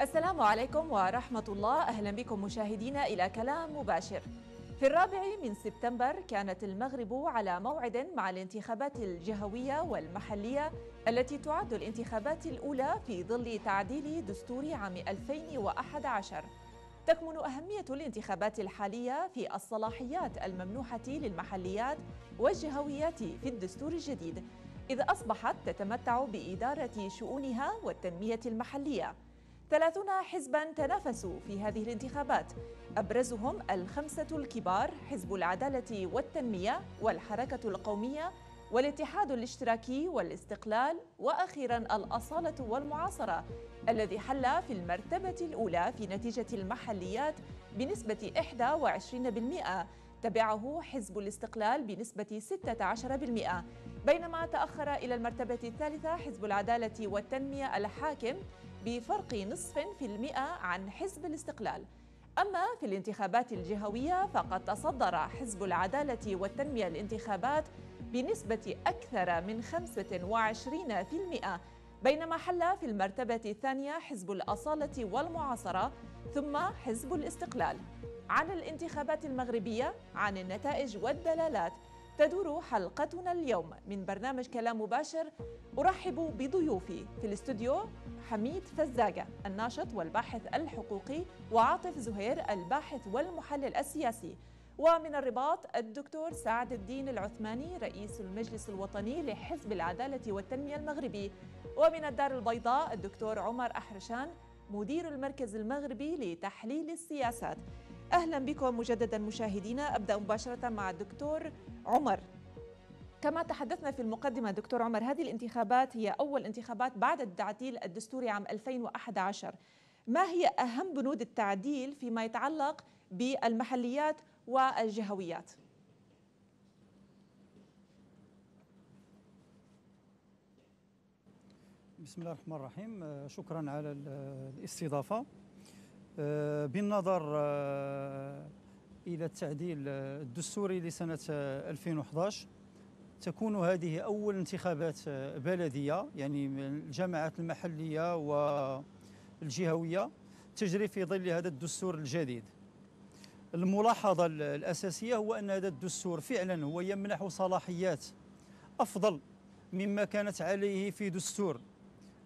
السلام عليكم ورحمة الله أهلا بكم مشاهدينا إلى كلام مباشر في الرابع من سبتمبر كانت المغرب على موعد مع الانتخابات الجهوية والمحلية التي تعد الانتخابات الأولى في ظل تعديل دستور عام 2011 تكمن أهمية الانتخابات الحالية في الصلاحيات الممنوحة للمحليات والجهويات في الدستور الجديد إذ أصبحت تتمتع بإدارة شؤونها والتنمية المحلية 30 حزبا تنافسوا في هذه الانتخابات أبرزهم الخمسة الكبار حزب العدالة والتنمية والحركة القومية والاتحاد الاشتراكي والاستقلال واخيرا الاصاله والمعاصره الذي حل في المرتبه الاولى في نتيجه المحليات بنسبه 21% تبعه حزب الاستقلال بنسبه 16% بينما تاخر الى المرتبه الثالثه حزب العداله والتنميه الحاكم بفرق نصف في المئة عن حزب الاستقلال أما في الانتخابات الجهوية فقد تصدر حزب العدالة والتنمية الانتخابات بنسبة أكثر من 25% بينما حل في المرتبة الثانية حزب الأصالة والمعاصرة ثم حزب الاستقلال عن الانتخابات المغربية عن النتائج والدلالات تدور حلقتنا اليوم من برنامج كلام مباشر أرحب بضيوفي في الاستوديو حميد فزاقة الناشط والباحث الحقوقي وعاطف زهير الباحث والمحلل السياسي ومن الرباط الدكتور سعد الدين العثماني رئيس المجلس الوطني لحزب العدالة والتنمية المغربي ومن الدار البيضاء الدكتور عمر أحرشان مدير المركز المغربي لتحليل السياسات أهلا بكم مجددا مشاهدينا أبدأ مباشرة مع الدكتور عمر كما تحدثنا في المقدمة دكتور عمر هذه الانتخابات هي أول انتخابات بعد التعديل الدستوري عام 2011 ما هي أهم بنود التعديل فيما يتعلق بالمحليات والجهويات؟ بسم الله الرحمن الرحيم شكرا على الاستضافة آه، بالنظر آه، إلى التعديل آه، الدستوري لسنة 2011 تكون هذه أول انتخابات بلدية يعني الجماعات المحلية والجهوية تجري في ظل هذا الدستور الجديد الملاحظة الأساسية هو أن هذا الدستور فعلا هو يمنح صلاحيات أفضل مما كانت عليه في دستور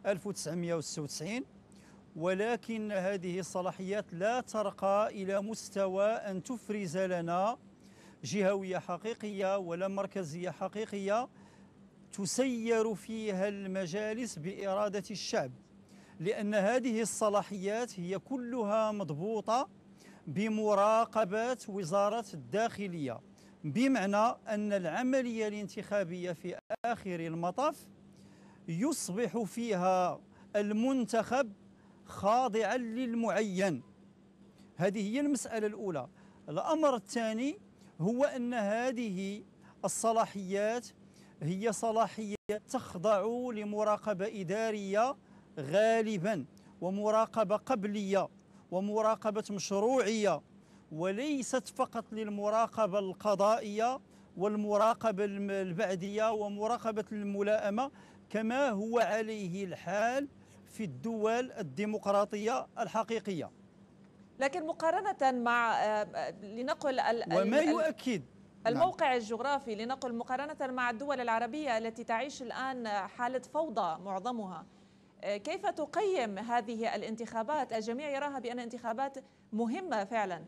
1996 ولكن هذه الصلاحيات لا ترقى إلى مستوى أن تفرز لنا جهوية حقيقية ولا مركزية حقيقية تسير فيها المجالس بإرادة الشعب لأن هذه الصلاحيات هي كلها مضبوطة بمراقبة وزارة الداخلية بمعنى أن العملية الانتخابية في آخر المطاف يصبح فيها المنتخب خاضعا للمعين هذه هي المسألة الأولى الأمر الثاني هو أن هذه الصلاحيات هي صلاحية تخضع لمراقبة إدارية غالبا ومراقبة قبلية ومراقبة مشروعية وليست فقط للمراقبة القضائية والمراقبة البعدية ومراقبة الملائمة كما هو عليه الحال في الدول الديمقراطية الحقيقية لكن مقارنة مع آه، آه، لنقل وما يؤكد نعم. الموقع نعم. الجغرافي لنقل مقارنة مع الدول العربية التي تعيش الآن حالة فوضى معظمها آه، كيف تقيم هذه الانتخابات الجميع يراها بأن انتخابات مهمة فعلا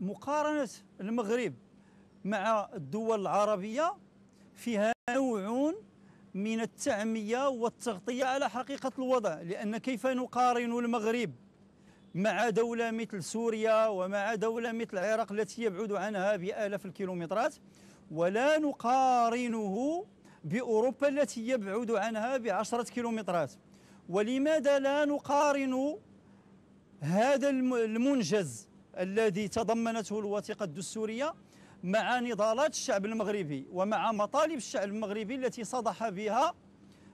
مقارنة المغرب مع الدول العربية فيها نوع من التعمية والتغطية على حقيقة الوضع لأن كيف نقارن المغرب مع دولة مثل سوريا ومع دولة مثل العراق التي يبعد عنها بآلاف الكيلومترات ولا نقارنه بأوروبا التي يبعد عنها بعشرة كيلومترات ولماذا لا نقارن هذا المنجز الذي تضمنته الوثيقة الدستورية مع نضالات الشعب المغربي ومع مطالب الشعب المغربي التي صدح بها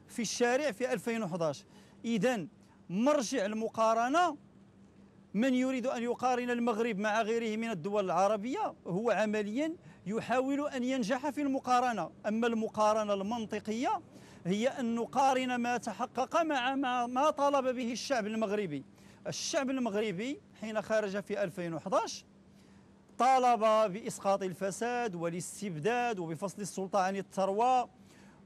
في الشارع في 2011 إذا مرجع المقارنة من يريد أن يقارن المغرب مع غيره من الدول العربية هو عمليا يحاول أن ينجح في المقارنة أما المقارنة المنطقية هي أن نقارن ما تحقق مع ما طلب به الشعب المغربي الشعب المغربي حين خرج في 2011 طالب بإسقاط الفساد والاستبداد وبفصل السلطة عن الثروة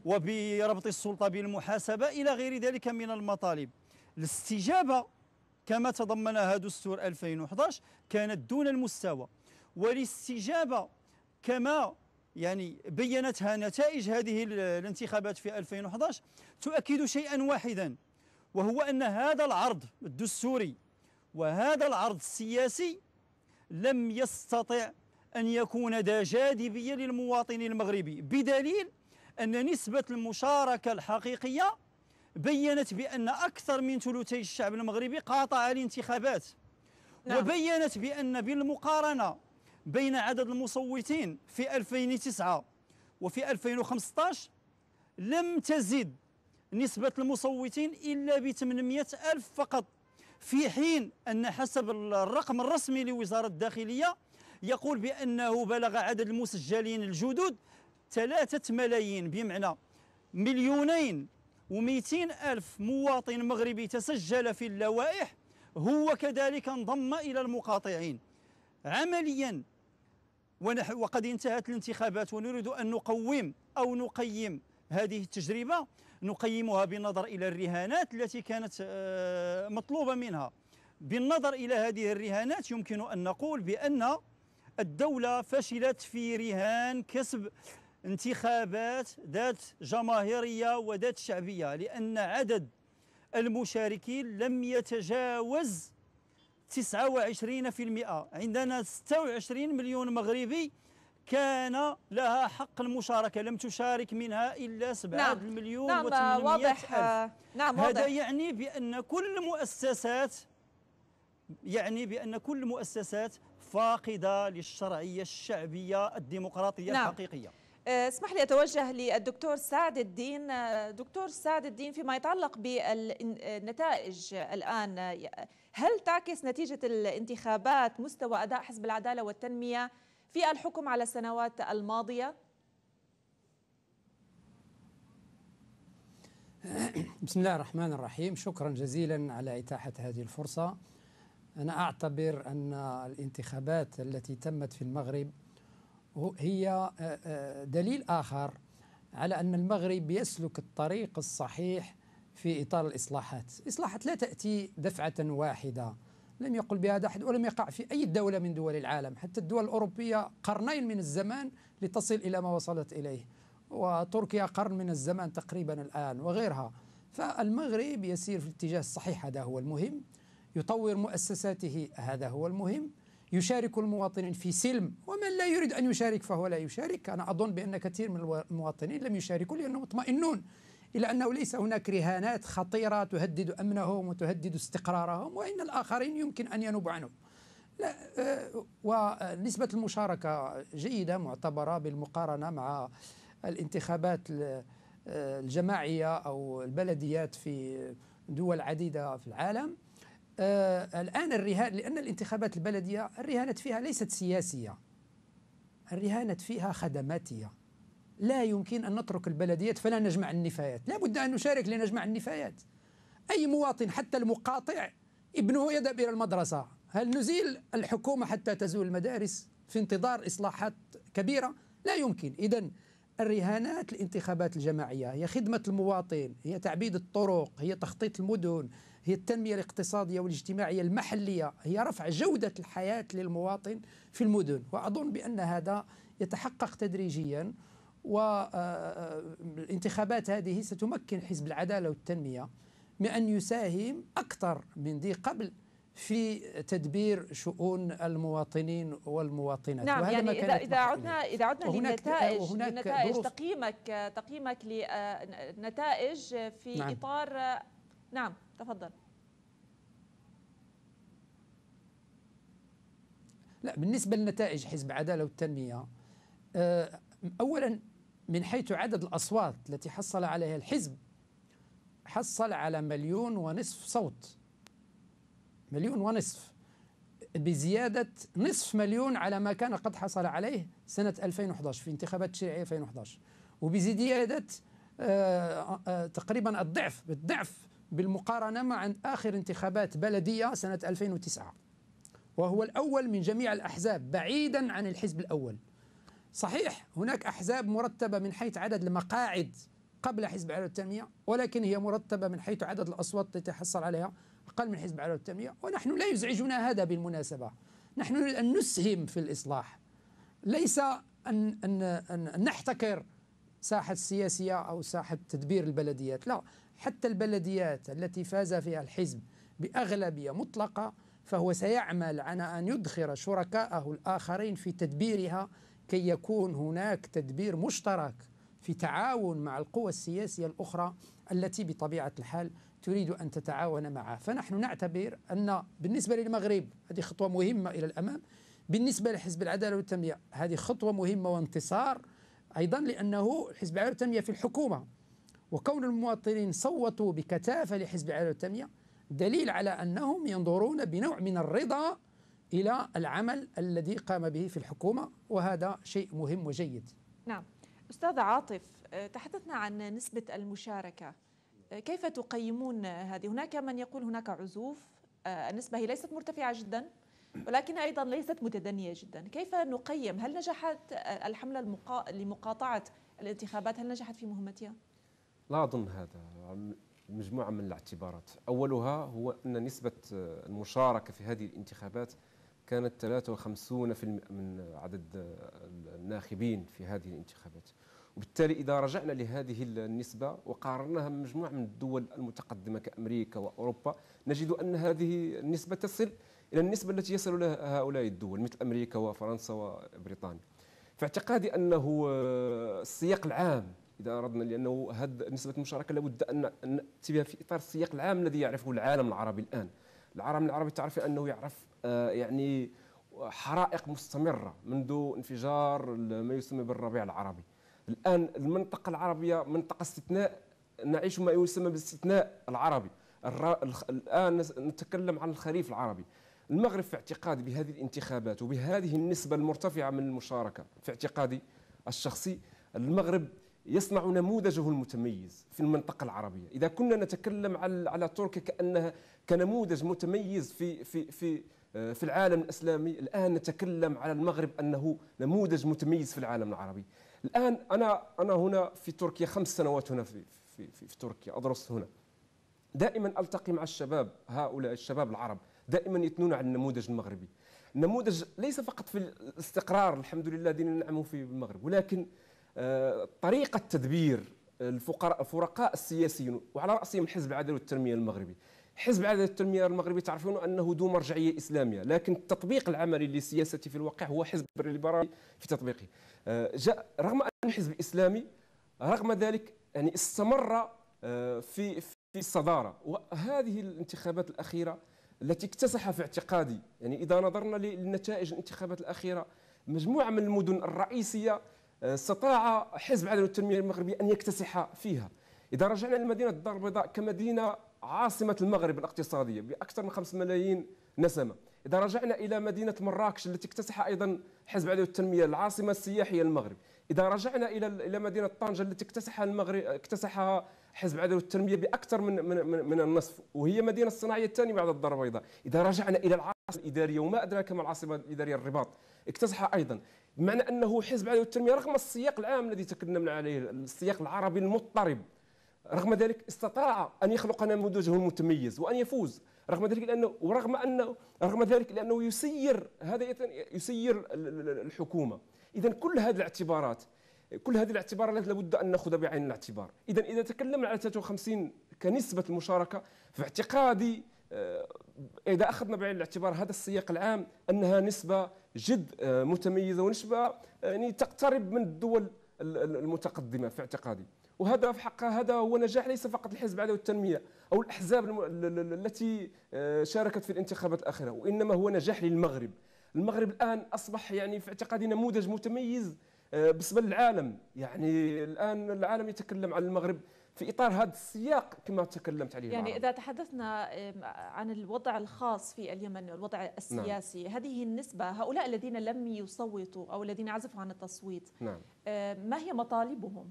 وبربط السلطة بالمحاسبة إلى غير ذلك من المطالب الاستجابة كما تضمنها دستور 2011 كانت دون المستوى والاستجابة كما يعني بينتها نتائج هذه الانتخابات في 2011 تؤكد شيئا واحدا وهو أن هذا العرض الدستوري وهذا العرض السياسي لم يستطع أن يكون ذا جاذبية للمواطن المغربي بدليل أن نسبة المشاركة الحقيقية بينت بأن أكثر من ثلثي الشعب المغربي قاطع الانتخابات نعم. وبينت بأن بالمقارنة بين عدد المصوتين في 2009 وفي 2015 لم تزد نسبة المصوتين إلا ب 800 ألف فقط في حين أن حسب الرقم الرسمي لوزارة الداخلية يقول بأنه بلغ عدد المسجلين الجدد ثلاثة ملايين بمعنى مليونين ومئتين ألف مواطن مغربي تسجل في اللوائح هو كذلك انضم إلى المقاطعين عمليا وقد انتهت الانتخابات ونريد أن نقوم أو نقيم هذه التجربة نقيمها بالنظر إلى الرهانات التي كانت آه، مطلوبة منها بالنظر إلى هذه الرهانات يمكن أن نقول بأن الدولة فشلت في رهان كسب انتخابات ذات جماهيرية وذات شعبية لأن عدد المشاركين لم يتجاوز 29% عندنا 26 مليون مغربي كان لها حق المشاركة لم تشارك منها إلا 7 نعم. مليون نعم واضح ألف. آه، نعم واضح هذا يعني بأن كل المؤسسات يعني بأن كل المؤسسات فاقدة للشرعية الشعبية الديمقراطية نعم. الحقيقية آه، اسمح لي اتوجه للدكتور سعد الدين آه، دكتور سعد الدين فيما يتعلق بالنتائج الان هل تعكس نتيجه الانتخابات مستوى اداء حزب العداله والتنميه في الحكم على السنوات الماضية بسم الله الرحمن الرحيم شكرا جزيلا على إتاحة هذه الفرصة أنا أعتبر أن الانتخابات التي تمت في المغرب هي آه، آه، دليل آخر على أن المغرب يسلك الطريق الصحيح في إطار الإصلاحات الإصلاحات لا تأتي دفعة واحدة لم يقل بهذا أحد ولم يقع في أي دولة من دول العالم حتى الدول الأوروبية قرنين من الزمان لتصل إلى ما وصلت إليه وتركيا قرن من الزمان تقريبا الآن وغيرها فالمغرب يسير في الاتجاه الصحيح هذا هو المهم يطور مؤسساته هذا هو المهم يشارك المواطنين في سلم ومن لا يريد أن يشارك فهو لا يشارك أنا أظن بأن كثير من المواطنين لم يشاركوا لأنهم مطمئنون إلى أنه ليس هناك رهانات خطيرة تهدد أمنهم وتهدد استقرارهم وإن الآخرين يمكن أن ينوب عنهم لا آه، ونسبة المشاركة جيدة معتبرة بالمقارنة مع الانتخابات آه، الجماعية أو البلديات في دول عديدة في العالم آه، الآن الرهان لأن الانتخابات البلدية الرهانات فيها ليست سياسية الرهانات فيها خدماتية لا يمكن أن نترك البلديات فلا نجمع النفايات لا بد أن نشارك لنجمع النفايات أي مواطن حتى المقاطع ابنه يذهب إلى المدرسة هل نزيل الحكومة حتى تزول المدارس في انتظار إصلاحات كبيرة لا يمكن إذا الرهانات الانتخابات الجماعية هي خدمة المواطن هي تعبيد الطرق هي تخطيط المدن هي التنمية الاقتصادية والاجتماعية المحلية هي رفع جودة الحياة للمواطن في المدن وأظن بأن هذا يتحقق تدريجياً والانتخابات آه، آه، هذه ستمكن حزب العدالة والتنمية من أن يساهم أكثر من ذي قبل في تدبير شؤون المواطنين والمواطنات نعم وهذا يعني ما كانت إذا, إذا عدنا إذا عدنا للنتائج هناك للنتائج تقييمك تقييمك للنتائج آه، في نعم. إطار نعم تفضل لا بالنسبة لنتائج حزب عدالة والتنمية أولا من حيث عدد الأصوات التي حصل عليها الحزب حصل على مليون ونصف صوت مليون ونصف بزيادة نصف مليون على ما كان قد حصل عليه سنة 2011 في انتخابات التشريعية 2011 وبزيادة آآ آه، آآ آه، تقريبا الضعف بالضعف بالمقارنة مع آخر انتخابات بلدية سنة 2009 وهو الأول من جميع الأحزاب بعيدا عن الحزب الأول صحيح هناك أحزاب مرتبة من حيث عدد المقاعد قبل حزب العداله والتنميه ولكن هي مرتبه من حيث عدد الاصوات التي تحصل عليها اقل من حزب العداله والتنميه ونحن لا يزعجنا هذا بالمناسبه نحن نريد ان نسهم في الاصلاح ليس ان ان, أن نحتكر ساحه السياسيه او ساحه تدبير البلديات لا حتى البلديات التي فاز فيها الحزب باغلبيه مطلقه فهو سيعمل على ان يدخر شركاءه الاخرين في تدبيرها كي يكون هناك تدبير مشترك في تعاون مع القوى السياسية الأخرى التي بطبيعة الحال تريد أن تتعاون معها فنحن نعتبر أن بالنسبة للمغرب هذه خطوة مهمة إلى الأمام بالنسبة لحزب العدالة والتنمية هذه خطوة مهمة وانتصار أيضا لأنه حزب العدالة والتنمية في الحكومة وكون المواطنين صوتوا بكثافة لحزب العدالة والتنمية دليل على أنهم ينظرون بنوع من الرضا إلى العمل الذي قام به في الحكومة وهذا شيء مهم وجيد نعم أستاذ عاطف آه، تحدثنا عن نسبة المشاركة آه، كيف تقيمون هذه هناك من يقول هناك عزوف آه، النسبة هي ليست مرتفعة جدا ولكن أيضا ليست متدنية جدا كيف نقيم هل نجحت الحملة المقا... لمقاطعة الانتخابات هل نجحت في مهمتها؟ لا أظن هذا مجموعة من الاعتبارات أولها هو أن نسبة المشاركة في هذه الانتخابات كانت 53% من عدد الناخبين في هذه الانتخابات وبالتالي إذا رجعنا لهذه النسبة وقارناها مجموعه من الدول المتقدمة كأمريكا وأوروبا نجد أن هذه النسبة تصل إلى النسبة التي يصل لها هؤلاء الدول مثل أمريكا وفرنسا وبريطانيا فاعتقادي أنه السياق العام إذا أردنا لأنه هذه نسبة المشاركة لابد أن نأتي بها في إطار السياق العام الذي يعرفه العالم العربي الآن العالم العربي تعرف أنه يعرف آه، يعني حرائق مستمرة منذ انفجار ما يسمى بالربيع العربي الآن المنطقة العربية منطقة استثناء نعيش ما يسمى بالاستثناء العربي الآن نتكلم عن الخريف العربي المغرب في اعتقادي بهذه الانتخابات وبهذه النسبة المرتفعة من المشاركة في اعتقادي الشخصي المغرب يصنع نموذجه المتميز في المنطقة العربية إذا كنا نتكلم على تركيا كأنها كنموذج متميز في في في آه، في العالم الاسلامي الان نتكلم على المغرب انه نموذج متميز في العالم العربي الان انا انا هنا في تركيا خمس سنوات هنا في في, في, في تركيا ادرس هنا دائما التقي مع الشباب هؤلاء الشباب العرب دائما يثنون على النموذج المغربي النموذج ليس فقط في الاستقرار الحمد لله الذي نعمه في المغرب ولكن آه، طريقه تدبير الفقراء الفرقاء السياسيين وعلى راسهم الحزب العدل والتنميه المغربي حزب عداله التنميه المغربي تعرفون انه ذو مرجعيه اسلاميه لكن التطبيق العملي للسياسه في الواقع هو حزب الليبرالي في تطبيقه آه، جاء رغم ان الحزب الاسلامي رغم ذلك يعني استمر آه، في في الصداره وهذه الانتخابات الاخيره التي اكتسح في اعتقادي يعني اذا نظرنا للنتائج الانتخابات الاخيره مجموعه من المدن الرئيسيه آه، استطاع حزب عداله التنميه المغربي ان يكتسح فيها اذا رجعنا لمدينه الدار البيضاء كمدينه عاصمه المغرب الاقتصاديه باكثر من 5 ملايين نسمه اذا رجعنا الى مدينه مراكش التي اكتسحها ايضا حزب عليه التنميه العاصمه السياحيه للمغرب اذا رجعنا الى الى مدينه طنجه التي اكتسحها المغرب اكتسحها حزب عدو التنمية باكثر من من من, من النصف وهي مدينه الصناعيه الثانيه بعد الدار البيضاء اذا رجعنا الى العاصمه الاداريه وما ادراك ما العاصمه الاداريه الرباط اكتسحها ايضا بمعنى انه حزب عدو التنمية رغم السياق العام الذي تكلمنا عليه السياق العربي المضطرب رغم ذلك استطاع أن يخلق نموذجه المتميز وأن يفوز رغم ذلك لأنه ورغم أنه رغم ذلك لأنه يسير هذا يسير الحكومة إذا كل هذه الاعتبارات كل هذه الاعتبارات لابد أن نأخذ بعين الاعتبار إذا إذا تكلمنا على 53 كنسبة المشاركة في اعتقادي آه، إذا أخذنا بعين الاعتبار هذا السياق العام أنها نسبة جد آه، متميزة ونسبة يعني تقترب من الدول المتقدمة في اعتقادي وهذا في حق هذا هو نجاح ليس فقط الحزب العدالة والتنمية أو الأحزاب التي آه، شاركت في الانتخابات الأخيرة وإنما هو نجاح للمغرب المغرب الآن أصبح يعني في اعتقادي نموذج متميز آه، بالنسبة للعالم يعني الآن العالم يتكلم عن المغرب في اطار هذا السياق كما تكلمت عليه يعني اذا تحدثنا عن الوضع الخاص في اليمن الوضع نعم. السياسي نعم. هذه النسبه هؤلاء الذين لم يصوتوا او الذين عزفوا عن التصويت نعم. آه، ما هي مطالبهم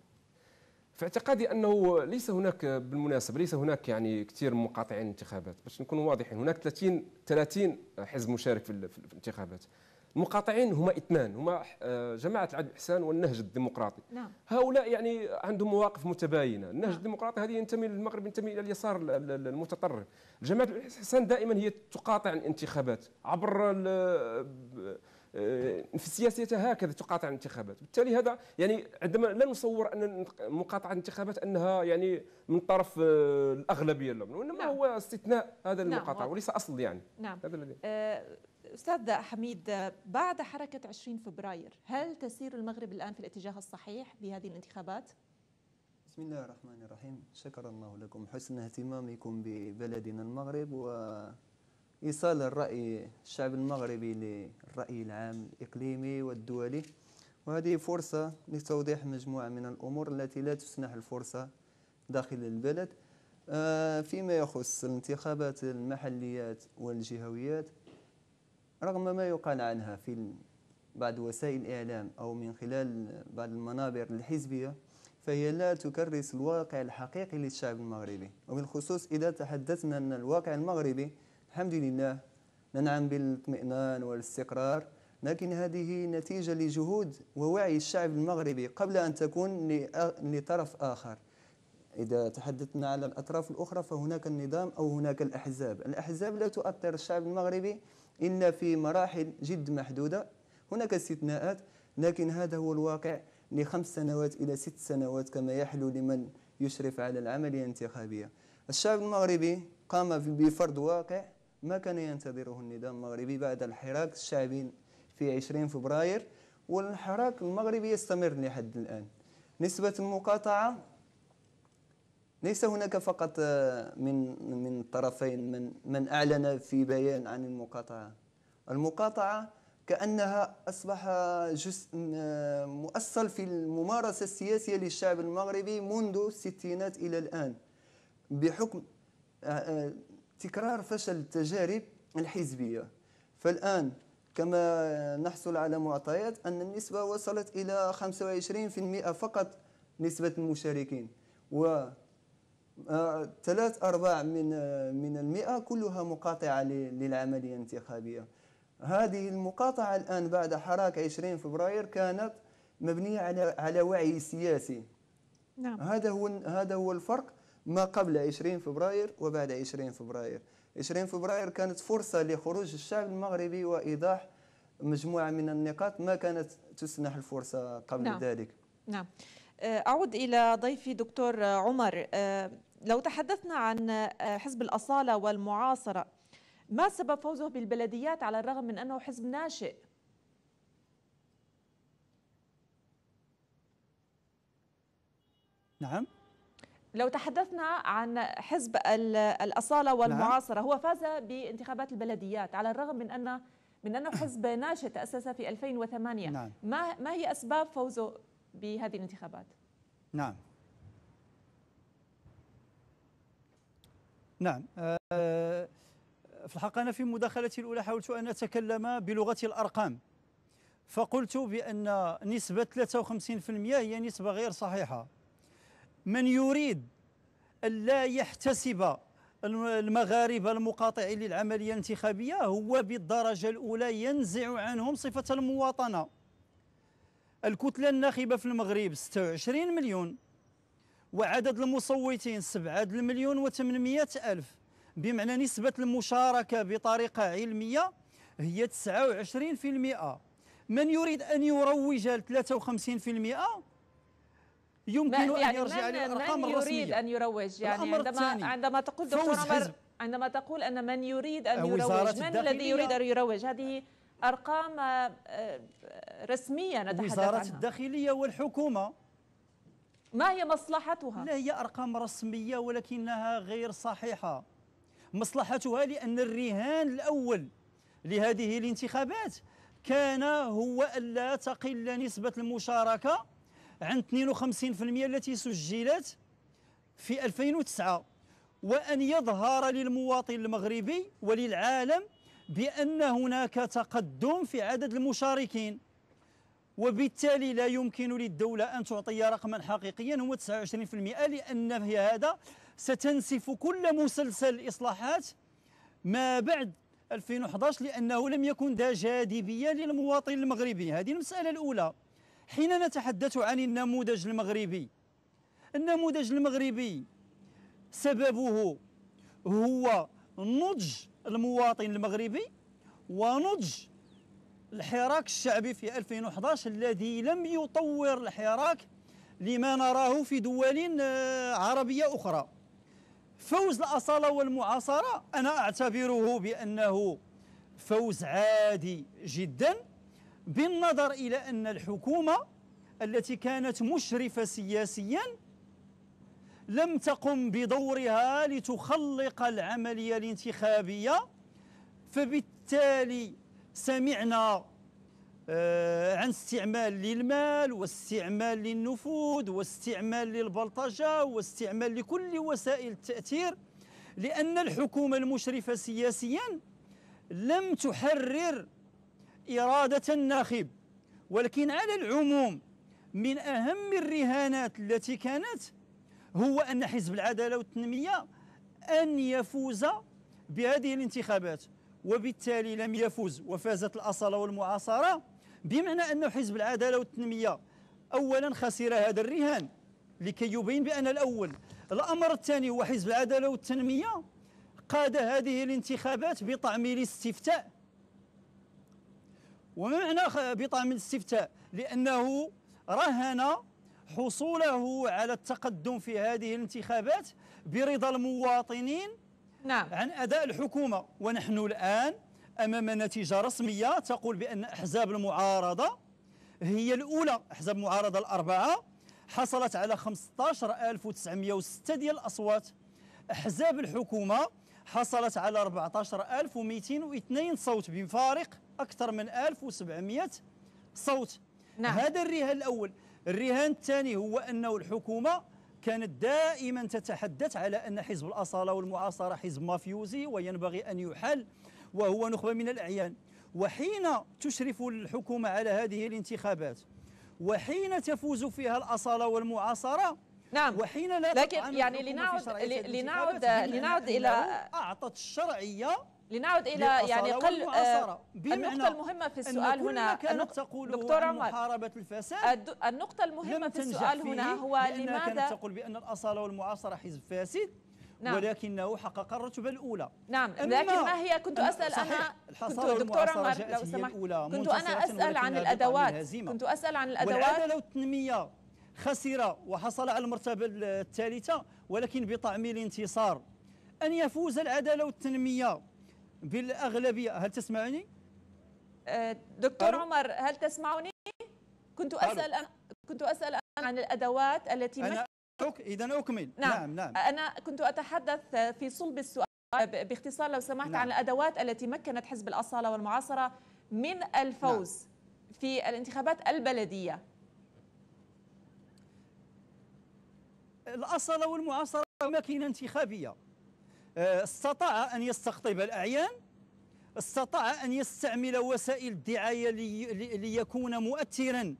في اعتقادي انه ليس هناك بالمناسبه ليس هناك يعني كثير مقاطعين الانتخابات باش نكونوا واضحين هناك 30 30 حزب مشارك في الانتخابات المقاطعين هما اثنان هما آه، جماعه العدل الاحسان والنهج الديمقراطي نعم. هؤلاء يعني عندهم مواقف متباينه النهج نعم. الديمقراطي هذه ينتمي للمغرب ينتمي الى اليسار المتطرف جماعه الاحسان دائما هي تقاطع الانتخابات عبر آه، في سياستها هكذا تقاطع الانتخابات بالتالي هذا يعني عندما لا نصور ان مقاطعه الانتخابات انها يعني من طرف آه، الاغلبيه وانما نعم. هو استثناء هذا نعم. المقاطعه وليس اصل يعني نعم هذا الذي آه، استاذ حميد بعد حركه 20 فبراير هل تسير المغرب الان في الاتجاه الصحيح بهذه الانتخابات؟ بسم الله الرحمن الرحيم شكر الله لكم حسن اهتمامكم ببلدنا المغرب و إيصال الرأي الشعب المغربي للرأي العام الإقليمي والدولي وهذه فرصة لتوضيح مجموعة من الأمور التي لا تسنح الفرصة داخل البلد آه، فيما يخص الانتخابات المحليات والجهويات رغم ما يقال عنها في بعض وسائل الإعلام أو من خلال بعض المنابر الحزبية فهي لا تكرس الواقع الحقيقي للشعب المغربي وبالخصوص إذا تحدثنا أن الواقع المغربي الحمد لله ننعم بالاطمئنان والاستقرار لكن هذه نتيجة لجهود ووعي الشعب المغربي قبل أن تكون لطرف آخر إذا تحدثنا على الأطراف الأخرى فهناك النظام أو هناك الأحزاب الأحزاب لا تؤثر الشعب المغربي إلا في مراحل جد محدودة هناك استثناءات لكن هذا هو الواقع لخمس سنوات إلى ست سنوات كما يحلو لمن يشرف على العملية الانتخابية الشعب المغربي قام بفرض واقع ما كان ينتظره النظام المغربي بعد الحراك الشعبي في 20 فبراير والحراك المغربي يستمر لحد الآن نسبة المقاطعة ليس هناك فقط آه، من من الطرفين من من أعلن في بيان عن المقاطعة المقاطعة كأنها أصبح جزء آه، مؤصل في الممارسة السياسية للشعب المغربي منذ الستينات إلى الآن بحكم آه، تكرار فشل التجارب الحزبية فالآن كما نحصل على معطيات أن النسبة وصلت إلى 25% فقط نسبة المشاركين و ثلاث أرباع من من المئة كلها مقاطعة للعملية الانتخابية هذه المقاطعة الآن بعد حراك 20 فبراير كانت مبنية على على وعي سياسي نعم. هذا هو هذا هو الفرق ما قبل 20 فبراير وبعد 20 فبراير 20 فبراير كانت فرصة لخروج الشعب المغربي وإيضاح مجموعة من النقاط ما كانت تسنح الفرصة قبل نعم. ذلك نعم آه، أعود إلى ضيفي دكتور عمر آه، لو تحدثنا عن آه، حزب الأصالة والمعاصرة ما سبب فوزه بالبلديات على الرغم من أنه حزب ناشئ نعم لو تحدثنا عن حزب الأصالة والمعاصرة نعم. هو فاز بانتخابات البلديات على الرغم من أن من أنه حزب ناشئ تأسس في 2008 نعم. ما ما هي أسباب فوزه بهذه الانتخابات؟ نعم نعم آه، في الحقيقة أنا في مداخلتي الأولى حاولت أن أتكلم بلغة الأرقام فقلت بأن نسبة 53% هي نسبة غير صحيحة من يريد لا يحتسب المغاربه المقاطعين للعمليه الانتخابيه هو بالدرجه الاولى ينزع عنهم صفه المواطنه الكتله الناخبه في المغرب 26 مليون وعدد المصوتين 7 مليون و800 الف بمعنى نسبه المشاركه بطريقه علميه هي 29% من يريد ان يروج ل 53% يمكن يعني ان يرجع من للارقام من الرسميه يريد ان يروج يعني عندما عندما تقول دكتور عمر عندما تقول ان من يريد ان يروج من الذي يريد ان يروج هذه ارقام آه، آه، رسميه نتحدث عنها وزاره الداخليه والحكومه ما هي مصلحتها؟ لا هي ارقام رسميه ولكنها غير صحيحه مصلحتها لان الرهان الاول لهذه الانتخابات كان هو الا تقل نسبه المشاركه عن 52% التي سجلت في 2009 وأن يظهر للمواطن المغربي وللعالم بأن هناك تقدم في عدد المشاركين وبالتالي لا يمكن للدولة أن تعطي رقما حقيقيا هو 29% لأن في هذا ستنسف كل مسلسل الإصلاحات ما بعد 2011 لأنه لم يكن ذا جاذبية للمواطن المغربي هذه المسألة الأولى حين نتحدث عن النموذج المغربي النموذج المغربي سببه هو نضج المواطن المغربي ونضج الحراك الشعبي في 2011 الذي لم يطور الحراك لما نراه في دول آه، عربية أخرى فوز الأصالة والمعاصرة أنا أعتبره بأنه فوز عادي جداً بالنظر إلى أن الحكومة التي كانت مشرفة سياسيا لم تقم بدورها لتخلق العملية الانتخابية فبالتالي سمعنا آه، عن استعمال للمال واستعمال للنفوذ واستعمال للبلطجة واستعمال لكل وسائل التأثير لأن الحكومة المشرفة سياسيا لم تحرر إرادة الناخب ولكن على العموم من أهم الرهانات التي كانت هو أن حزب العدالة والتنمية أن يفوز بهذه الانتخابات وبالتالي لم يفوز وفازت الأصالة والمعاصرة بمعنى أن حزب العدالة والتنمية أولا خسر هذا الرهان لكي يبين بأن الأول الأمر الثاني هو حزب العدالة والتنمية قاد هذه الانتخابات بطعم الاستفتاء وما معنى بطعم الاستفتاء لأنه رهن حصوله على التقدم في هذه الانتخابات برضا المواطنين نعم. عن أداء الحكومة ونحن الآن أمام نتيجة رسمية تقول بأن أحزاب المعارضة هي الأولى أحزاب المعارضة الأربعة حصلت على 15906 ديال الأصوات أحزاب الحكومة حصلت على 14202 صوت بفارق أكثر من 1700 صوت نعم. هذا الرهان الأول الرهان الثاني هو أنه الحكومة كانت دائما تتحدث على أن حزب الأصالة والمعاصرة حزب مافيوزي وينبغي أن يحل وهو نخبة من الأعيان وحين تشرف الحكومة على هذه الانتخابات وحين تفوز فيها الأصالة والمعاصرة نعم وحين لا لكن يعني لنعود لنعود لنعود الى اعطت الشرعيه لنعد الى يعني قل آه، النقطه المهمه في السؤال هنا كانت دكتور عمر محاربه الفساد النقطه المهمه في السؤال هنا هو لماذا كانت تقول بان الاصاله والمعاصره حزب فاسد نعم. ولكنه حقق الرتبة الأولى نعم لكن ما هي كنت أسأل أنا كنت دكتور عمر لو سمحت كنت أنا أسأل عن الأدوات كنت أسأل عن الأدوات لو والتنمية خسر وحصل على المرتبة الثالثة ولكن بطعم الانتصار أن يفوز العدالة والتنمية بالأغلبية هل تسمعني؟ أه، دكتور أرو. عمر هل تسمعني؟ كنت أسأل أنا كنت أسأل أنا عن الأدوات التي أنا أك... إذا أكمل نعم. نعم نعم أنا كنت أتحدث في صلب السؤال باختصار لو سمحت نعم. عن الأدوات التي مكنت حزب الأصالة والمعاصرة من الفوز نعم. في الانتخابات البلدية الأصالة والمعاصرة ماكينة انتخابية آه، استطاع أن يستقطب الأعيان استطاع أن يستعمل وسائل الدعاية ليكون مؤثرا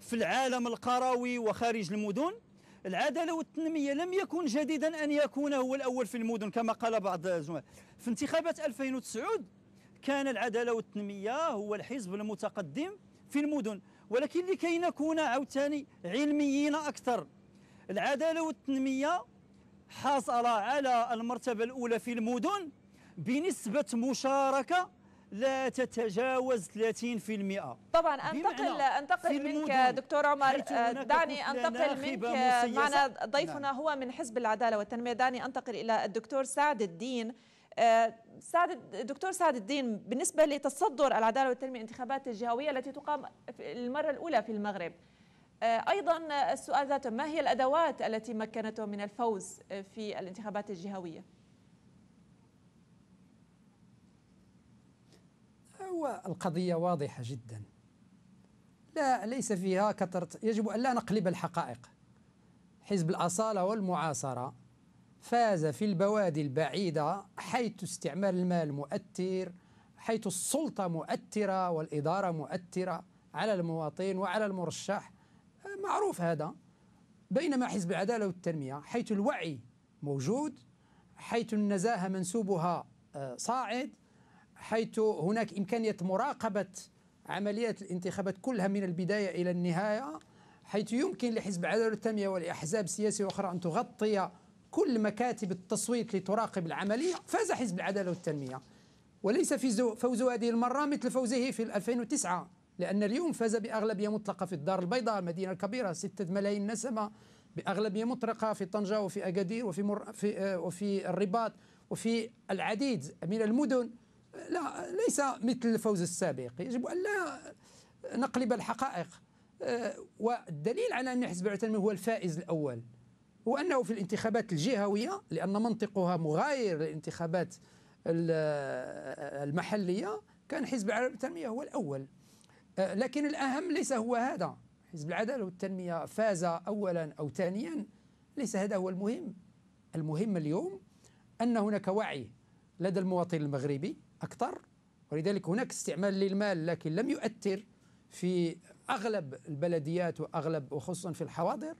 في العالم القروي وخارج المدن العدالة والتنمية لم يكن جديدا أن يكون هو الأول في المدن كما قال بعض الزملاء في انتخابات 2009 كان العدالة والتنمية هو الحزب المتقدم في المدن ولكن لكي نكون عاوتاني علميين أكثر العدالة والتنمية حصل على المرتبة الأولى في المدن بنسبة مشاركة لا تتجاوز 30% طبعا انتقل انتقل منك دكتور عمر آه، دعني انتقل منك معنا نعم. ضيفنا نعم. هو من حزب العداله والتنميه دعني انتقل الى الدكتور سعد الدين آه، سعد الدكتور سعد الدين بالنسبه لتصدر العداله والتنميه الانتخابات الجهويه التي تقام المره الاولى في المغرب آه، أيضا آه، السؤال ذاته ما هي الأدوات التي مكنته من الفوز آه، في الانتخابات الجهوية؟ هو القضية واضحة جدا لا ليس فيها كثرة يجب أن لا نقلب الحقائق حزب الأصالة والمعاصرة فاز في البوادي البعيدة حيث استعمال المال مؤثر حيث السلطة مؤثرة والإدارة مؤثرة على المواطن وعلى المرشح معروف هذا بينما حزب العدالة والتنمية حيث الوعي موجود حيث النزاهة منسوبها آه، صاعد حيث هناك إمكانية مراقبة عمليات الانتخابات كلها من البداية إلى النهاية حيث يمكن لحزب العدالة والتنمية ولأحزاب سياسية أخرى أن تغطي كل مكاتب التصويت لتراقب العملية فاز حزب العدالة والتنمية وليس في فوز هذه المرة مثل فوزه في 2009 لأن اليوم فاز بأغلبية مطلقة في الدار البيضاء المدينة الكبيرة ستة ملايين نسمة بأغلبية مطلقة في طنجة وفي أكادير وفي, مر... في... آه، وفي الرباط وفي العديد من المدن لا ليس مثل الفوز السابق يجب أن لا نقلب الحقائق آه، والدليل على أن حزب العتنمي هو الفائز الأول هو أنه في الانتخابات الجهوية لأن منطقها مغاير للانتخابات آه، المحلية كان حزب العتنمي التنمية هو الأول أه، لكن الأهم ليس هو هذا حزب العدالة والتنمية فاز أولا أو ثانيا ليس هذا هو المهم المهم اليوم أن هناك وعي لدى المواطن المغربي أكثر ولذلك هناك استعمال للمال لكن لم يؤثر في أغلب البلديات وأغلب وخصوصا في الحواضر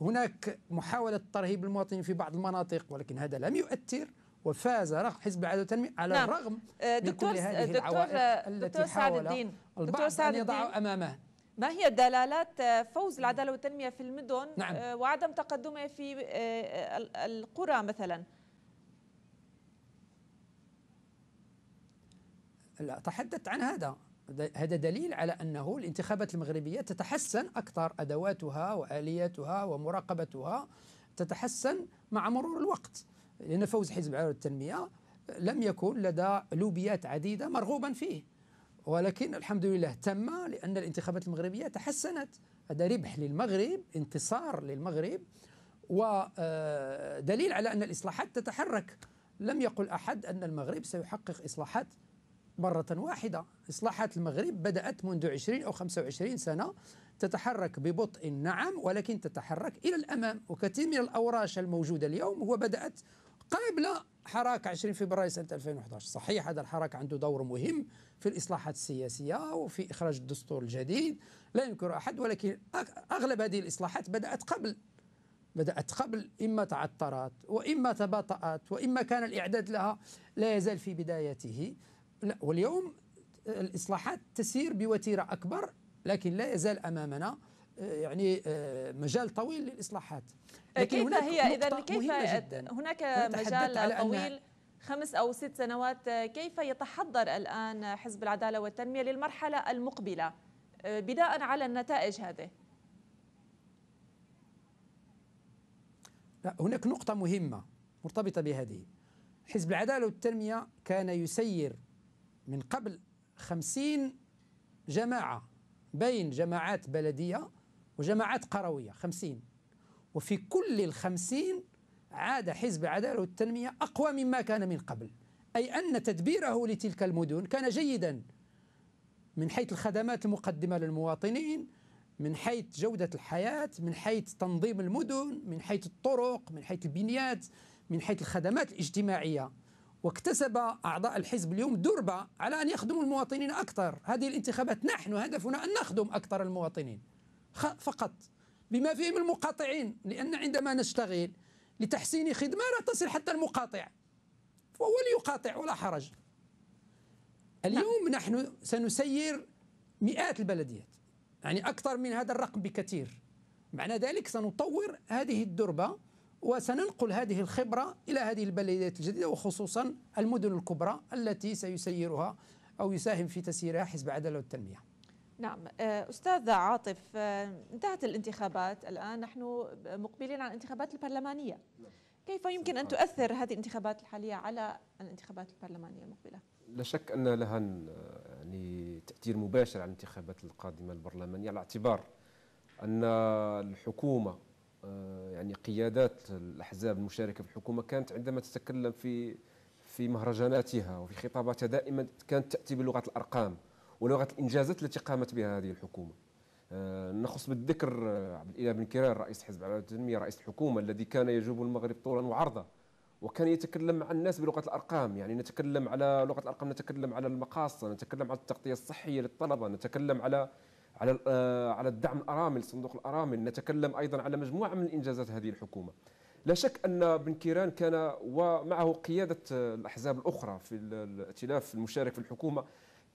هناك محاولة ترهيب المواطنين في بعض المناطق ولكن هذا لم يؤثر وفاز حزب العداله والتنميه على نعم. الرغم آه، من كل هذه دكتور آه، التي حاول البعض أن يضعه أمامه ما هي دلالات آه، فوز العداله والتنميه في المدن نعم. وعدم تقدمه في القرى مثلا لا تحدثت عن هذا هذا دليل على انه الانتخابات المغربيه تتحسن اكثر ادواتها والياتها ومراقبتها تتحسن مع مرور الوقت لأن فوز حزب عدالة والتنمية لم يكن لدى لوبيات عديدة مرغوبا فيه ولكن الحمد لله تم لأن الانتخابات المغربية تحسنت هذا ربح للمغرب انتصار للمغرب ودليل آه، على أن الإصلاحات تتحرك لم يقل أحد أن المغرب سيحقق إصلاحات مرة واحدة إصلاحات المغرب بدأت منذ 20 أو 25 سنة تتحرك ببطء نعم ولكن تتحرك إلى الأمام وكثير من الأوراش الموجودة اليوم هو بدأت قبل حراك 20 فبراير سنة 2011 صحيح هذا الحراك عنده دور مهم في الإصلاحات السياسية وفي إخراج الدستور الجديد لا ينكر أحد ولكن أغلب هذه الإصلاحات بدأت قبل بدأت قبل إما تعثرت وإما تباطأت وإما كان الإعداد لها لا يزال في بدايته لا واليوم الإصلاحات تسير بوتيرة أكبر لكن لا يزال أمامنا آه، يعني آه، مجال طويل للاصلاحات لكن كيف هي اذا كيف هناك مجال طويل خمس او ست سنوات آه، كيف يتحضر الان حزب العداله والتنميه للمرحله المقبله بناء على النتائج هذه لا هناك نقطه مهمه مرتبطه بهذه حزب العداله والتنميه كان يسير من قبل خمسين جماعه بين جماعات بلديه وجماعات قروية خمسين وفي كل الخمسين عاد حزب عدالة والتنمية أقوى مما كان من قبل أي أن تدبيره لتلك المدن كان جيدا من حيث الخدمات المقدمة للمواطنين من حيث جودة الحياة من حيث تنظيم المدن من حيث الطرق من حيث البنيات من حيث الخدمات الاجتماعية واكتسب أعضاء الحزب اليوم دربة على أن يخدموا المواطنين أكثر هذه الانتخابات نحن هدفنا أن نخدم أكثر المواطنين فقط بما فيهم المقاطعين لأن عندما نشتغل لتحسين خدمة لا تصل حتى المقاطع فهو ليقاطع ولا حرج اليوم نعم. نحن سنسير مئات البلديات يعني أكثر من هذا الرقم بكثير معنى ذلك سنطور هذه الدربة وسننقل هذه الخبرة إلى هذه البلديات الجديدة وخصوصا المدن الكبرى التي سيسيرها أو يساهم في تسييرها حزب عدالة والتنمية نعم آه، أستاذ عاطف آه، انتهت الانتخابات الآن نحن مقبلين على الانتخابات البرلمانية كيف يمكن أن تؤثر هذه الانتخابات الحالية على الانتخابات البرلمانية المقبلة؟ لا شك أن لها يعني تأثير مباشر على الانتخابات القادمة البرلمانية على اعتبار أن الحكومة آه، يعني قيادات الأحزاب المشاركة في الحكومة كانت عندما تتكلم في في مهرجاناتها وفي خطاباتها دائما كانت تأتي بلغة الأرقام ولغه الانجازات التي قامت بها هذه الحكومه آه، نخص بالذكر آه، عبد الاله بن كيران رئيس حزب العداله التنميه رئيس الحكومه الذي كان يجوب المغرب طولا وعرضا وكان يتكلم مع الناس بلغه الارقام يعني نتكلم على لغه الارقام نتكلم على المقاصه نتكلم على التغطيه الصحيه للطلبه نتكلم على على آه، على الدعم الارامل صندوق الارامل نتكلم ايضا على مجموعه من الانجازات هذه الحكومه لا شك ان بن كيران كان ومعه قياده الاحزاب الاخرى في الائتلاف المشارك في الحكومه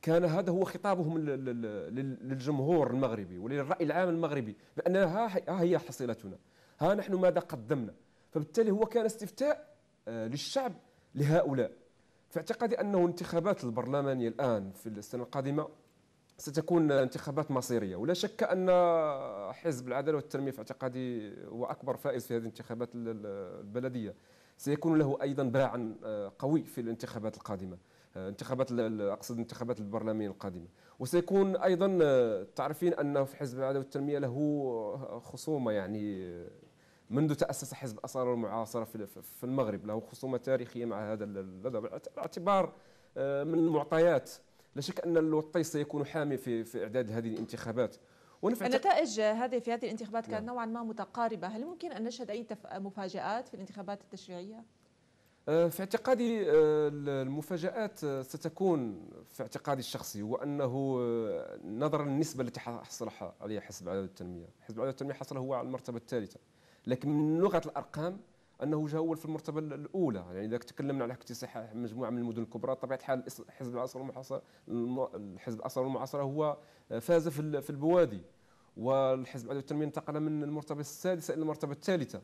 كان هذا هو خطابهم للجمهور المغربي وللرأي العام المغربي بأن ها هي حصيلتنا ها نحن ماذا قدمنا فبالتالي هو كان استفتاء آه، للشعب لهؤلاء فاعتقد أنه انتخابات البرلمانية الآن في السنة القادمة ستكون انتخابات مصيريه ولا شك ان حزب العداله والتنميه في اعتقادي هو اكبر فائز في هذه الانتخابات البلديه سيكون له ايضا باعا آه، قوي في الانتخابات القادمه انتخابات اقصد انتخابات البرلمان القادمه وسيكون ايضا آه، تعرفين انه في حزب العداله والتنميه له آه، خصومه يعني آه، منذ تاسس حزب الاثار والمعاصره في المغرب له خصومه تاريخيه مع هذا باعتبار من المعطيات لا شك ان الوطي سيكون حامي في في اعداد هذه الانتخابات النتائج هذه في هذه الانتخابات نعم. كانت نوعا ما متقاربه هل ممكن ان نشهد اي مفاجات في الانتخابات التشريعيه آه، في اعتقادي آه، المفاجآت آه، ستكون في اعتقادي الشخصي هو أنه نظرا للنسبة التي حصل عليها حزب العدالة والتنمية حزب العدالة والتنمية حصل هو على المرتبة الثالثة لكن من لغة الأرقام أنه جاء هو في المرتبة الأولى يعني إذا تكلمنا على اكتساح مجموعة من المدن الكبرى طبيعة حال حزب العصر المعاصر الحزب العصر المعاصر هو فاز في البوادي والحزب العدالة والتنمية انتقل من المرتبة السادسة إلى المرتبة الثالثة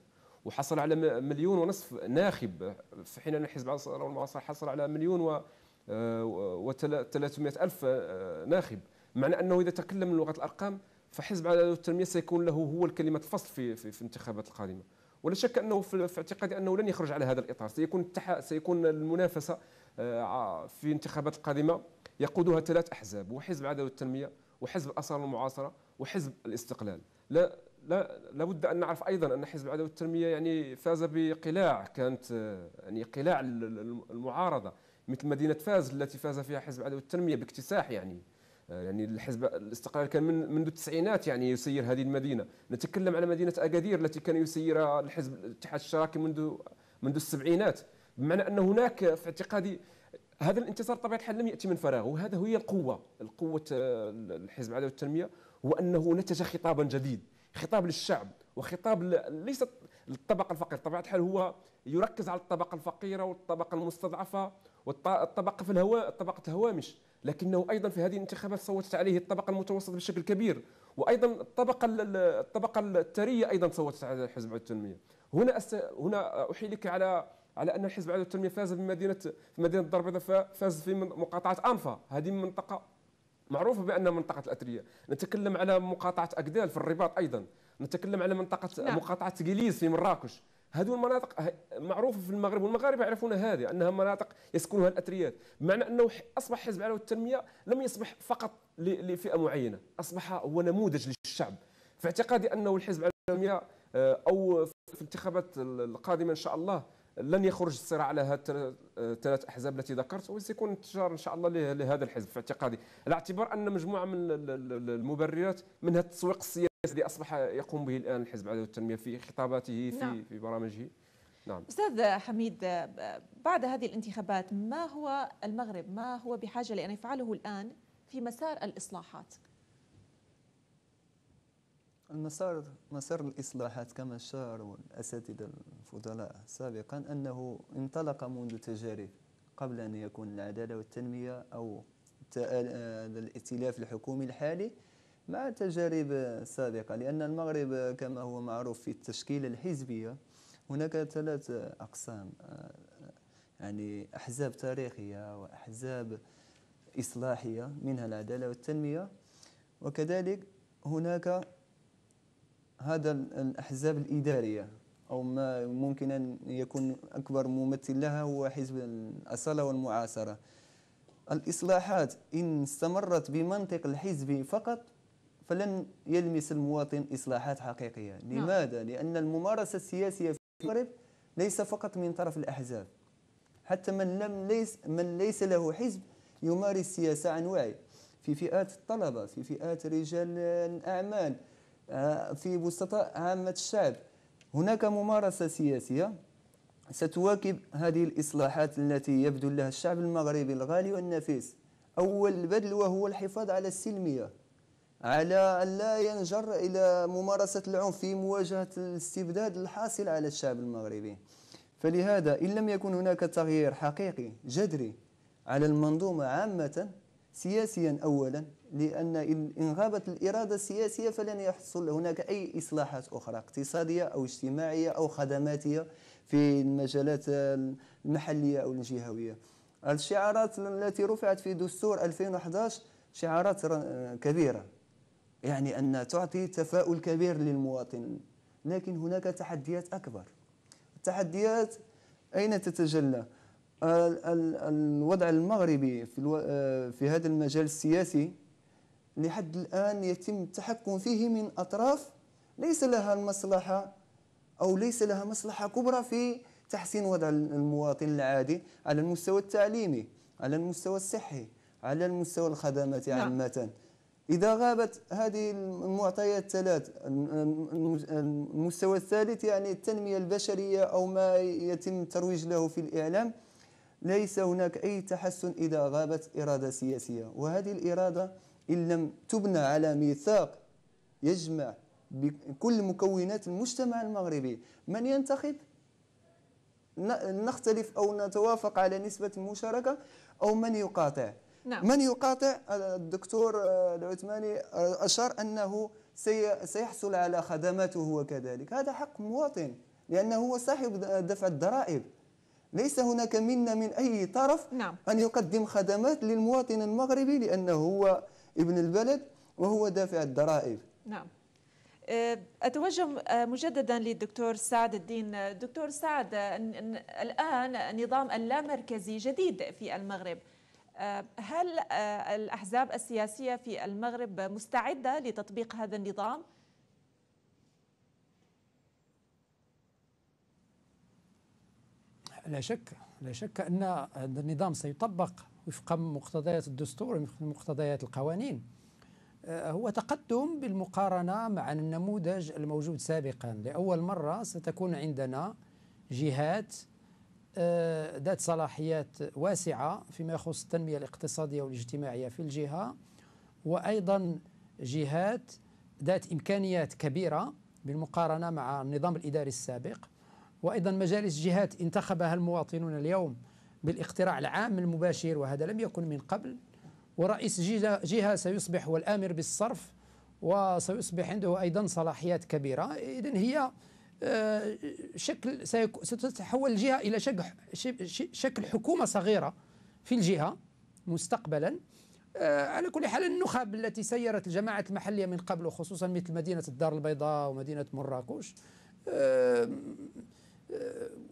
وحصل على مليون ونصف ناخب في حين ان الحزب العسكري والمعاصر حصل على مليون و آه، و300 الف آه، ناخب معنى انه اذا تكلم لغه الارقام فحزب على التنميه سيكون له هو الكلمه الفصل في في, في الانتخابات القادمه ولا شك انه في اعتقادي انه لن يخرج على هذا الاطار سيكون سيكون المنافسه آه، في الانتخابات القادمه يقودها ثلاث احزاب وحزب عداله التنميه وحزب الاثار المعاصره وحزب الاستقلال لا لا لابد ان نعرف ايضا ان حزب العداله والتنميه يعني فاز بقلاع كانت يعني قلاع المعارضه مثل مدينه فاز التي فاز فيها حزب العداله والتنميه باكتساح يعني آه، يعني الحزب الاستقلال كان من منذ التسعينات يعني يسير هذه المدينه نتكلم على مدينه اكادير التي كان يسيرها الحزب الاتحاد الشراكي منذ منذ السبعينات بمعنى ان هناك في اعتقادي هذا الانتصار بطبيعه الحال لم ياتي من فراغ وهذا هي القوه القوه آه، الحزب العداله والتنميه هو انه نتج خطابا جديد خطاب للشعب وخطاب ليس للطبقه الفقيره بطبيعه الحال هو يركز على الطبقه الفقيره والطبقه المستضعفه والطبقه في الهواء طبقه الهوامش لكنه ايضا في هذه الانتخابات صوتت عليه الطبقه المتوسطه بشكل كبير وايضا الطبقه الطبقه الثريه ايضا صوتت على الحزب التنميه هنا أس... هنا احيلك على على ان الحزب التنميه فاز بمدينه في مدينه الدار البيضاء فاز في مقاطعه انفا هذه منطقه معروف بانها منطقه الاثرياء نتكلم على مقاطعه اكدال في الرباط ايضا نتكلم على منطقه نعم. مقاطعه جليز في مراكش هذه المناطق معروفة في المغرب والمغاربة يعرفون هذه أنها مناطق يسكنها الأثرياء بمعنى أنه أصبح حزب العداله والتنمية لم يصبح فقط لفئة معينة أصبح هو نموذج للشعب في اعتقادي أنه الحزب العداله والتنمية آه، أو في الانتخابات القادمة إن شاء الله لن يخرج الصراع على هذه الثلاث احزاب التي ذكرت وسيكون انتشار ان شاء الله لهذا الحزب في اعتقادي على اعتبار ان مجموعه من المبررات منها التسويق السياسي الذي اصبح يقوم به الان الحزب عدد التنميه في خطاباته في نعم. في برامجه نعم استاذ حميد بعد هذه الانتخابات ما هو المغرب ما هو بحاجه لان يفعله الان في مسار الاصلاحات المسار مسار الإصلاحات كما اشار الأساتذة الفضلاء سابقا أنه انطلق منذ تجارب قبل أن يكون العدالة والتنمية أو آه، الائتلاف الحكومي الحالي مع تجارب سابقة لأن المغرب كما هو معروف في التشكيلة الحزبية هناك ثلاث أقسام آه، يعني أحزاب تاريخية وأحزاب إصلاحية منها العدالة والتنمية وكذلك هناك هذا الأحزاب الإدارية أو ما ممكن أن يكون أكبر ممثل لها هو حزب الأصالة والمعاصرة الإصلاحات إن استمرت بمنطق الحزب فقط فلن يلمس المواطن إصلاحات حقيقية نعم. لماذا؟ لأن الممارسة السياسية في المغرب ليس فقط من طرف الأحزاب حتى من لم ليس من ليس له حزب يمارس سياسة عن وعي في فئات الطلبة في فئات رجال الأعمال آه، في بسطاء عامة الشعب هناك ممارسة سياسية ستواكب هذه الإصلاحات التي يبذل لها الشعب المغربي الغالي والنفيس أول بدل وهو الحفاظ على السلمية على أن لا ينجر إلى ممارسة العنف في مواجهة الاستبداد الحاصل على الشعب المغربي فلهذا إن لم يكن هناك تغيير حقيقي جذري على المنظومة عامة سياسيا أولا لأن إن غابت الإرادة السياسية فلن يحصل هناك أي إصلاحات أخرى اقتصادية أو اجتماعية أو خدماتية في المجالات المحلية أو الجهوية الشعارات التي رفعت في دستور 2011 شعارات كبيرة يعني أن تعطي تفاؤل كبير للمواطن لكن هناك تحديات أكبر التحديات أين تتجلى؟ الوضع المغربي في, في هذا المجال السياسي لحد الآن يتم التحكم فيه من أطراف ليس لها المصلحة أو ليس لها مصلحة كبرى في تحسين وضع المواطن العادي على المستوى التعليمي على المستوى الصحي على المستوى الخدمات نعم. عامة نعم. إذا غابت هذه المعطيات الثلاث المستوى الثالث يعني التنمية البشرية أو ما يتم الترويج له في الإعلام ليس هناك أي تحسن إذا غابت إرادة سياسية وهذه الإرادة إن لم تبنى على ميثاق يجمع بكل مكونات المجتمع المغربي من ينتخب نختلف أو نتوافق على نسبة المشاركة أو من يقاطع نعم. من يقاطع الدكتور آه، العثماني آه، أشار أنه سيحصل على خدماته وكذلك هذا حق مواطن لأنه هو صاحب دفع الضرائب ليس هناك منا من أي طرف نعم. أن يقدم خدمات للمواطن المغربي لأنه هو ابن البلد وهو دافع الضرائب نعم أه، أتوجه مجددا للدكتور سعد الدين دكتور سعد الآن نظام اللامركزي جديد في المغرب أه، هل أه، الأحزاب السياسية في المغرب مستعدة لتطبيق هذا النظام؟ لا شك لا شك أن هذا النظام سيطبق وفق مقتضيات الدستور وفق مقتضيات القوانين آه، هو تقدم بالمقارنة مع النموذج الموجود سابقا لأول مرة ستكون عندنا جهات آه، ذات صلاحيات واسعة فيما يخص التنمية الاقتصادية والاجتماعية في الجهة وأيضا جهات ذات إمكانيات كبيرة بالمقارنة مع النظام الإداري السابق وأيضا مجالس جهات انتخبها المواطنون اليوم بالاقتراع العام المباشر وهذا لم يكن من قبل ورئيس جهة سيصبح هو الآمر بالصرف وسيصبح عنده أيضا صلاحيات كبيرة إذا هي آه، شكل ستتحول الجهة إلى شكل حكومة صغيرة في الجهة مستقبلا آه، على كل حال النخب التي سيرت الجماعات المحلية من قبل وخصوصا مثل مدينة الدار البيضاء ومدينة مراكش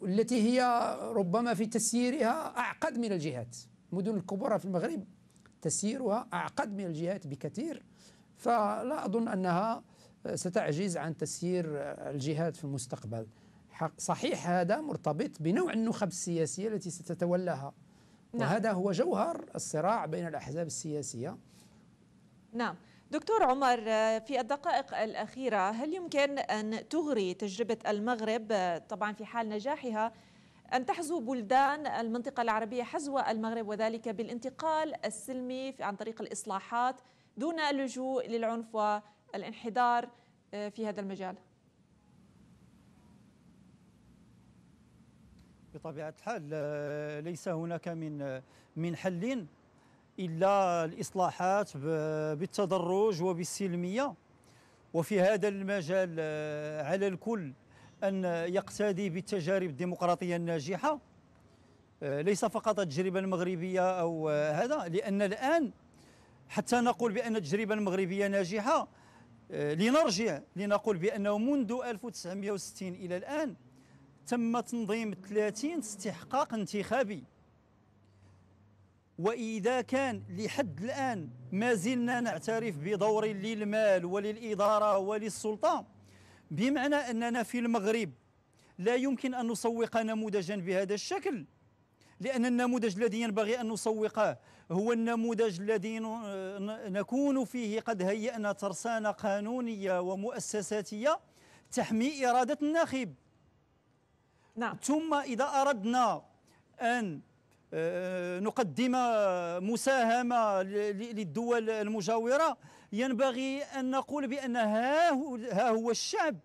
التي هي ربما في تسييرها أعقد من الجهات المدن الكبرى في المغرب تسييرها أعقد من الجهات بكثير فلا أظن أنها ستعجز عن تسيير الجهات في المستقبل صحيح هذا مرتبط بنوع النخب السياسية التي ستتولاها نعم. وهذا هو جوهر الصراع بين الأحزاب السياسية نعم دكتور عمر في الدقائق الأخيرة هل يمكن أن تغري تجربة المغرب طبعا في حال نجاحها أن تحزو بلدان المنطقة العربية حزو المغرب وذلك بالانتقال السلمي عن طريق الإصلاحات دون اللجوء للعنف والانحدار آه، في هذا المجال؟ بطبيعة الحال آه، ليس هناك من آه، من حل الا الاصلاحات بالتدرج وبالسلميه وفي هذا المجال آه، على الكل ان يقتدي بالتجارب الديمقراطيه الناجحه آه، ليس فقط التجربه المغربيه او آه، هذا لان الان حتى نقول بان التجربه المغربيه ناجحه لنرجع لنقول بانه منذ 1960 الى الان تم تنظيم 30 استحقاق انتخابي وإذا كان لحد الآن ما زلنا نعترف بدور للمال وللإدارة وللسلطة بمعنى أننا في المغرب لا يمكن أن نسوق نموذجا بهذا الشكل لأن النموذج الذي ينبغي أن نسوقه هو النموذج الذي نكون فيه قد هيأنا ترسانة قانونية ومؤسساتية تحمي إرادة الناخب نعم. ثم إذا أردنا أن آه، نقدم مساهمة للدول المجاورة ينبغي أن نقول بأن ها هو الشعب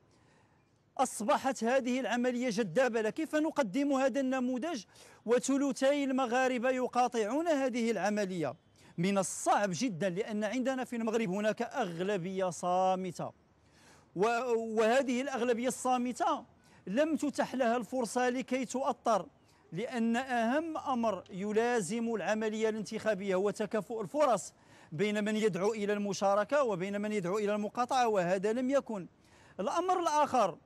أصبحت هذه العملية جذابة كيف نقدم هذا النموذج وثلثي المغاربة يقاطعون هذه العملية من الصعب جدا لأن عندنا في المغرب هناك أغلبية صامتة وهذه الأغلبية الصامتة لم تتح لها الفرصة لكي تؤطر لأن أهم أمر يلازم العملية الانتخابية هو تكافؤ الفرص بين من يدعو إلى المشاركة وبين من يدعو إلى المقاطعة وهذا لم يكن الأمر الآخر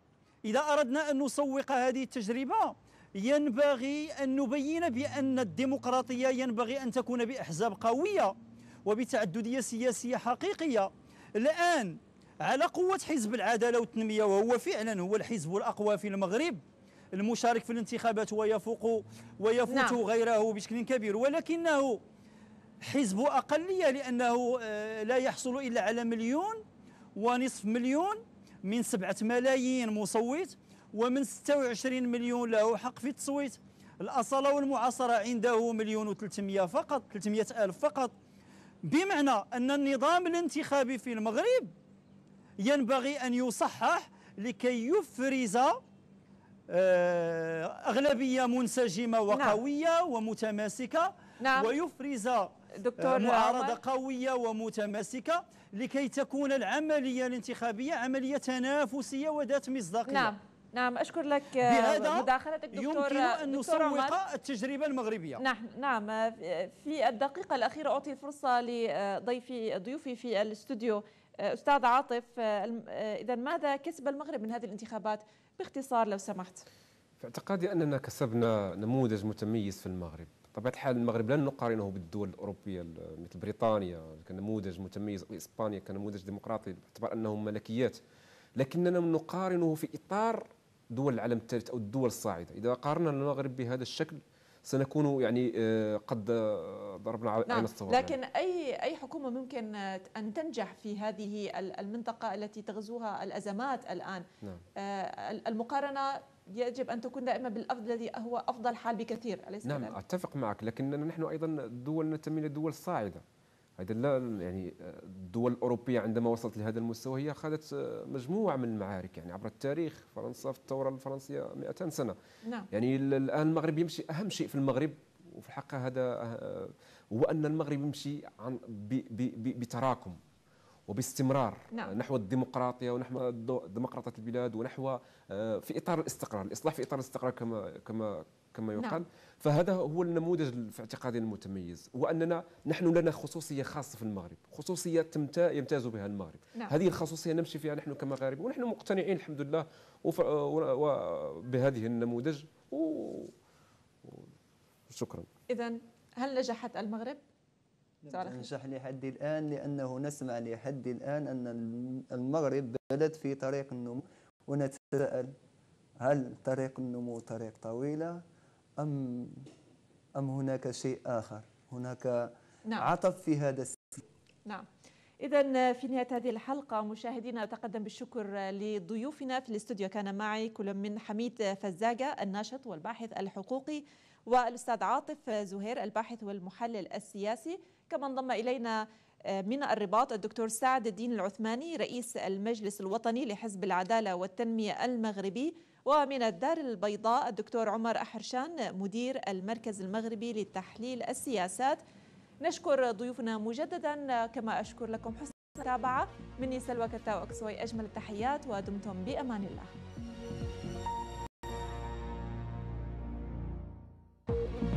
إذا أردنا أن نسوق هذه التجربة ينبغي أن نبين بأن الديمقراطية ينبغي أن تكون بأحزاب قوية وبتعددية سياسية حقيقية الآن على قوة حزب العدالة والتنمية وهو فعلا هو الحزب الأقوى في المغرب المشارك في الانتخابات ويفوق ويفوت نعم. غيره بشكل كبير ولكنه حزب أقلية لأنه آه، لا يحصل إلا على مليون ونصف مليون من سبعة ملايين مصوت ومن 26 مليون له حق في التصويت الأصالة والمعاصرة عنده مليون و300 فقط 300 ألف فقط بمعنى أن النظام الانتخابي في المغرب ينبغي أن يصحح لكي يفرز آه، أغلبية منسجمة نعم. وقوية نعم. ومتماسكة نعم. ويفرز آه، دكتور معارضة عمر. قوية ومتماسكة لكي تكون العملية الانتخابية عملية تنافسية وذات مصداقية نعم نعم اشكر لك آه، مداخلتك دكتور يمكن ان نسوق التجربه المغربيه نعم نعم في الدقيقه الاخيره اعطي الفرصه لضيفي ضيوفي في الاستوديو استاذ عاطف اذا ماذا كسب المغرب من هذه الانتخابات باختصار لو سمحت في اعتقادي أننا كسبنا نموذج متميز في المغرب طبعا الحال المغرب لن نقارنه بالدول الأوروبية مثل بريطانيا كنموذج متميز أو إسبانيا كنموذج ديمقراطي باعتبار أنهم ملكيات لكننا نقارنه في إطار دول العالم الثالث أو الدول الصاعدة إذا قارنا المغرب بهذا الشكل سنكون يعني آه، قد آه، ضربنا نعم، عين نعم. الثور يعني. لكن يعني. اي اي حكومه ممكن آه، ان تنجح في هذه المنطقه التي تغزوها الازمات الان نعم. المقارنه يجب ان تكون دائما بالافضل الذي هو افضل حال بكثير اليس نعم اتفق معك لكن نحن ايضا دول ننتمي الدول الصاعده هذا لا يعني الدول الاوروبيه عندما وصلت لهذا المستوى هي خاضت آه، مجموعه من المعارك يعني عبر التاريخ فرنسا في الثوره الفرنسيه 200 سنه نعم. يعني الان المغرب يمشي اهم شيء في المغرب وفي الحق هذا آه، هو ان المغرب يمشي عن بتراكم وباستمرار نعم. آه، نحو الديمقراطيه ونحو ديمقراطيه البلاد ونحو في اطار الاستقرار الاصلاح في اطار الاستقرار كما كما كما نعم. يقال نعم. فهذا هو النموذج في اعتقادي المتميز واننا نحن لنا خصوصيه خاصه في المغرب خصوصيه تمتا يمتاز بها المغرب نعم. هذه الخصوصيه نمشي فيها نحن كمغاربه ونحن مقتنعين الحمد لله وف... و... بهذه النموذج و... شكرا اذا هل نجحت المغرب نجح لحد الآن لأنه نسمع لحد الآن أن المغرب بلد في طريق النمو ونتساءل هل طريق النمو طريق طويلة أم أم هناك شيء آخر هناك نعم. عطف في هذا السياق نعم إذا في نهاية هذه الحلقة مشاهدينا أتقدم بالشكر لضيوفنا في الاستوديو كان معي كل من حميد فزاجة الناشط والباحث الحقوقي والأستاذ عاطف زهير الباحث والمحلل السياسي كما انضم إلينا آه، من الرباط الدكتور سعد الدين العثماني رئيس المجلس الوطني لحزب العدالة والتنمية المغربي ومن الدار البيضاء الدكتور عمر أحرشان مدير المركز المغربي لتحليل السياسات نشكر ضيوفنا مجددا كما أشكر لكم حسن المتابعة مني سلوى كتا وأكسوي أجمل التحيات ودمتم بأمان الله